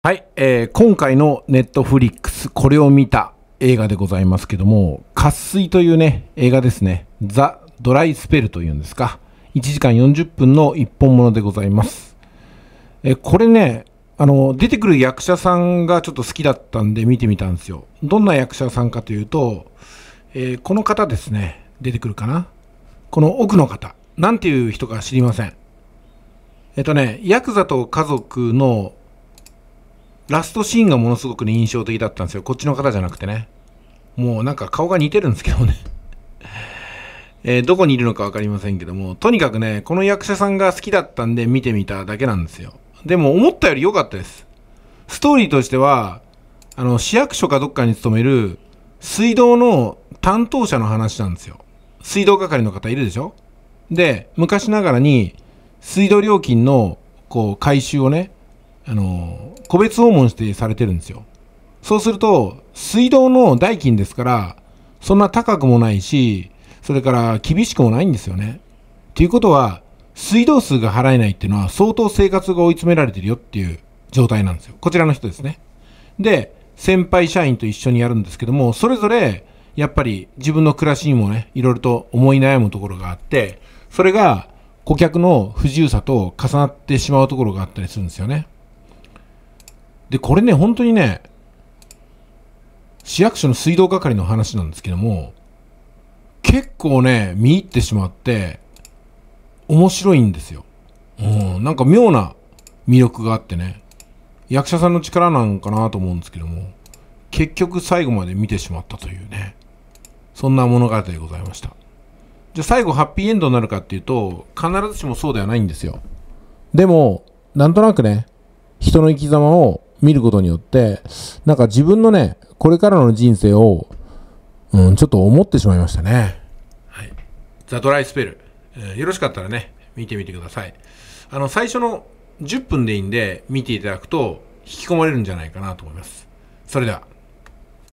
はい、えー、今回のネットフリックス、これを見た映画でございますけども、渇水というね、映画ですね。ザ・ドライスペルというんですか。1時間40分の一本ものでございます。えー、これね、あの、出てくる役者さんがちょっと好きだったんで見てみたんですよ。どんな役者さんかというと、えー、この方ですね、出てくるかな。この奥の方、なんていう人か知りません。えっ、とね、ヤクザと家族のラストシーンがものすごく、ね、印象的だったんですよ。こっちの方じゃなくてね。もうなんか顔が似てるんですけどね。えー、どこにいるのか分かりませんけども、とにかくね、この役者さんが好きだったんで見てみただけなんですよ。でも思ったより良かったです。ストーリーとしては、あの、市役所かどっかに勤める水道の担当者の話なんですよ。水道係の方いるでしょで、昔ながらに水道料金のこう回収をね、あの、個別訪問してされてるんですよ。そうすると、水道の代金ですから、そんな高くもないし、それから厳しくもないんですよね。ということは、水道数が払えないっていうのは相当生活が追い詰められてるよっていう状態なんですよ。こちらの人ですね。で、先輩社員と一緒にやるんですけども、それぞれ、やっぱり自分の暮らしにもね、いろいろと思い悩むところがあって、それが顧客の不自由さと重なってしまうところがあったりするんですよね。で、これね、本当にね、市役所の水道係の話なんですけども、結構ね、見入ってしまって、面白いんですよ。うん、なんか妙な魅力があってね、役者さんの力なんかなと思うんですけども、結局最後まで見てしまったというね、そんな物語でございました。じゃあ最後ハッピーエンドになるかっていうと、必ずしもそうではないんですよ。でも、なんとなくね、人の生き様を見ることによって、なんか自分のね、これからの人生を、うん、ちょっと思ってしまいましたね。はい。ザ・ドライスペル、えー。よろしかったらね、見てみてください。あの、最初の10分でいいんで、見ていただくと、引き込まれるんじゃないかなと思います。それでは。